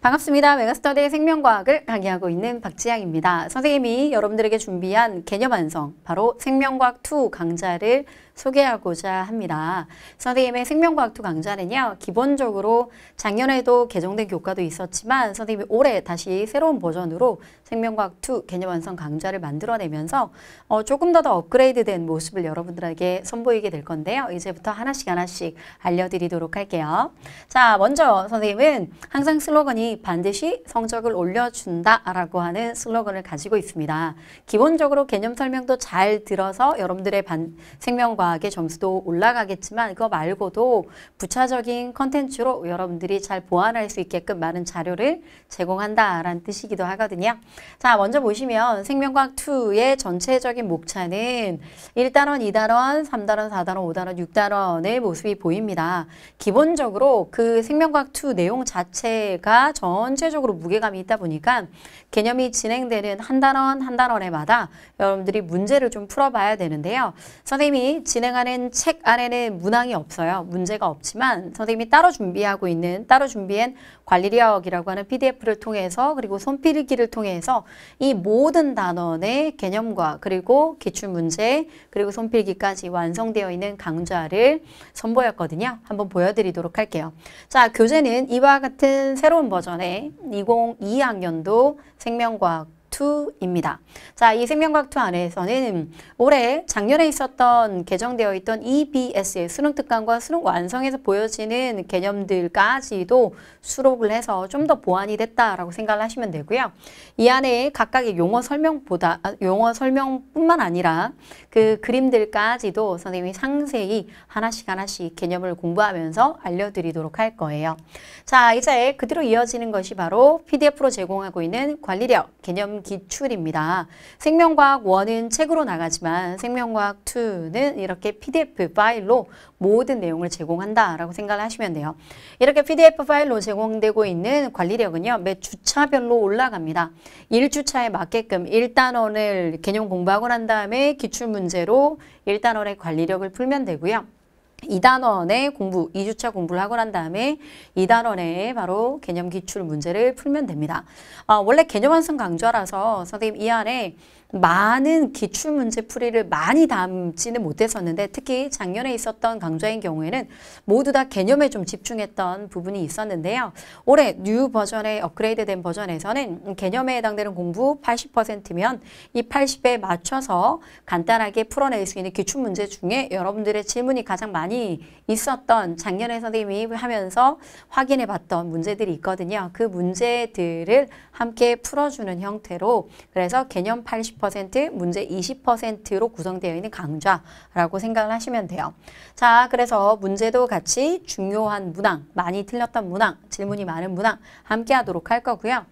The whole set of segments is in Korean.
반갑습니다. 메가스터디 의 생명과학을 강의하고 있는 박지향입니다. 선생님이 여러분들에게 준비한 개념 완성, 바로 생명과학 2 강좌를 소개하고자 합니다. 선생님의 생명과학투 강좌는요. 기본적으로 작년에도 개정된 교과도 있었지만 선생님이 올해 다시 새로운 버전으로 생명과학투 개념 완성 강좌를 만들어내면서 어, 조금 더 더 업그레이드된 모습을 여러분들에게 선보이게 될 건데요. 이제부터 하나씩 하나씩 알려드리도록 할게요. 자, 먼저 선생님은 항상 슬로건이 반드시 성적을 올려준다 라고 하는 슬로건을 가지고 있습니다. 기본적으로 개념 설명도 잘 들어서 여러분들의 반, 생명과 우아하게 점수도 올라가겠지만 그거 말고도 부차적인 컨텐츠로 여러분들이 잘 보완할 수 있게끔 많은 자료를 제공한다라는 뜻이기도 하거든요. 자, 먼저 보시면 생명과학2의 전체적인 목차는 1단원, 2단원, 3단원, 4단원, 5단원, 6단원의 모습이 보입니다. 기본적으로 그 생명과학2 내용 자체가 전체적으로 무게감이 있다 보니까 개념이 진행되는 한 단원, 한 단원에마다 여러분들이 문제를 좀 풀어봐야 되는데요. 선생님이 진행하는 책 안에는 문항이 없어요. 문제가 없지만 선생님이 따로 준비하고 있는 따로 준비한 관리력이라고 하는 PDF를 통해서 그리고 손필기를 통해서 이 모든 단원의 개념과 그리고 기출문제 그리고 손필기까지 완성되어 있는 강좌를 선보였거든요. 한번 보여드리도록 할게요. 자 교재는 이와 같은 새로운 버전의 2022학년도 생명과학 투입니다 자, 이 생명과학투 안에서는 올해 작년에 있었던 개정되어 있던 EBS의 수능 특강과 수능 완성에서 보여지는 개념들까지도 수록을 해서 좀 더 보완이 됐다라고 생각을 하시면 되고요. 이 안에 각각의 용어 설명보다 아, 용어 설명뿐만 아니라 그 그림들까지도 선생님이 상세히 하나씩 하나씩 개념을 공부하면서 알려드리도록 할 거예요. 자, 이제 그대로 이어지는 것이 바로 PDF로 제공하고 있는 관리력 개념 기출입니다. 생명과학 1은 책으로 나가지만 생명과학 2는 이렇게 PDF 파일로 모든 내용을 제공한다라고 생각을 하시면 돼요. 이렇게 PDF 파일로 제공되고 있는 관리력은요. 매 주차별로 올라갑니다. 1주차에 맞게끔 1단원을 개념 공부하고 난 다음에 기출문제로 1단원의 관리력을 풀면 되고요. 2단원의 공부, 2주차 공부를 하고 난 다음에 2단원의 바로 개념 기출 문제를 풀면 됩니다. 아, 원래 개념 완성 강좌라서 선생님 이 안에 많은 기출 문제 풀이를 많이 담지는 못했었는데 특히 작년에 있었던 강좌인 경우에는 모두 다 개념에 좀 집중했던 부분이 있었는데요. 올해 뉴 버전의 업그레이드된 버전에서는 개념에 해당되는 공부 80%면 이 80에 맞춰서 간단하게 풀어낼 수 있는 기출 문제 중에 여러분들의 질문이 가장 많이 있었던 작년에 선생님이 하면서 확인해 봤던 문제들이 있거든요. 그 문제들을 함께 풀어주는 형태로 그래서 개념 80 20% 문제 20%로 구성되어 있는 강좌라고 생각을 하시면 돼요. 자, 그래서 문제도 같이 중요한 문항, 많이 틀렸던 문항, 질문이 많은 문항 함께 하도록 할 거고요.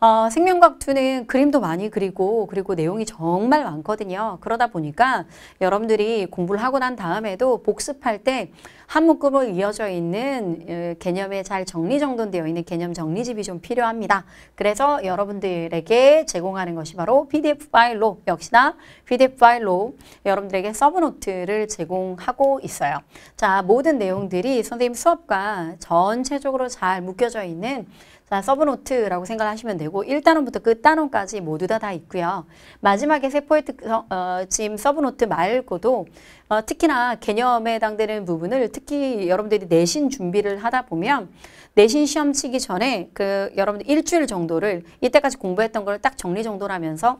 어, 생명과학투는 그림도 많이 그리고 그리고 내용이 정말 많거든요. 그러다 보니까 여러분들이 공부를 하고 난 다음에도 복습할 때 한 묶음으로 이어져 있는 어, 개념에 잘 정리정돈되어 있는 개념 정리집이 좀 필요합니다. 그래서 여러분들에게 제공하는 것이 바로 PDF 파일 파일로 역시나 PDF 파일로 여러분들에게 서브노트를 제공하고 있어요. 자, 모든 내용들이 선생님 수업과 전체적으로 잘 묶여져 있는 자, 서브노트라고 생각하시면 되고 1단원부터 끝단원까지 모두 다 다 있고요. 마지막에 세포의 특징 어, 서브노트 말고도 어, 특히나 개념에 해당되는 부분을 특히 여러분들이 내신 준비를 하다 보면 내신 시험 치기 전에 그 여러분들 일주일 정도를 이때까지 공부했던 걸 딱 정리 정도라면서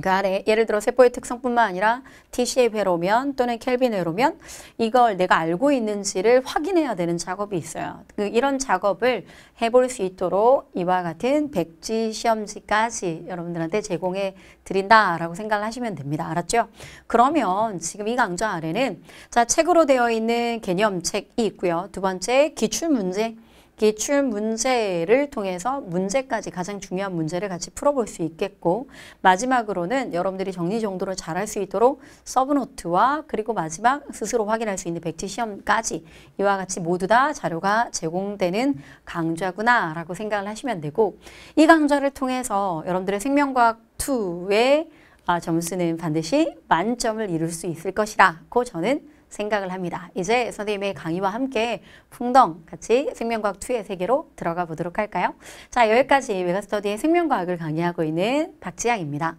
그 아래 예를 들어 세포의 특성뿐만 아니라 TCA 회로면 또는 켈빈 회로면 이걸 내가 알고 있는지를 확인해야 되는 작업이 있어요. 그 이런 작업을 해볼 수 있도록 이와 같은 백지 시험지까지 여러분들한테 제공해 드린다라고 생각을 하시면 됩니다. 알았죠? 그러면 지금 이 강좌 아래는 자 책으로 되어 있는 개념 책이 있고요. 두 번째 기출 문제 기출 문제를 통해서 문제까지 가장 중요한 문제를 같이 풀어볼 수 있겠고 마지막으로는 여러분들이 정리정도를 잘할 수 있도록 서브노트와 그리고 마지막 스스로 확인할 수 있는 백지 시험까지 이와 같이 모두 다 자료가 제공되는 강좌구나 라고 생각을 하시면 되고 이 강좌를 통해서 여러분들의 생명과학 2의 아, 점수는 반드시 만점을 이룰 수 있을 것이라고 저는 생각을 합니다. 이제 선생님의 강의와 함께 풍덩 같이 생명과학 2의 세계로 들어가 보도록 할까요? 자 여기까지 외가스터디의 생명과학을 강의하고 있는 박지향입니다.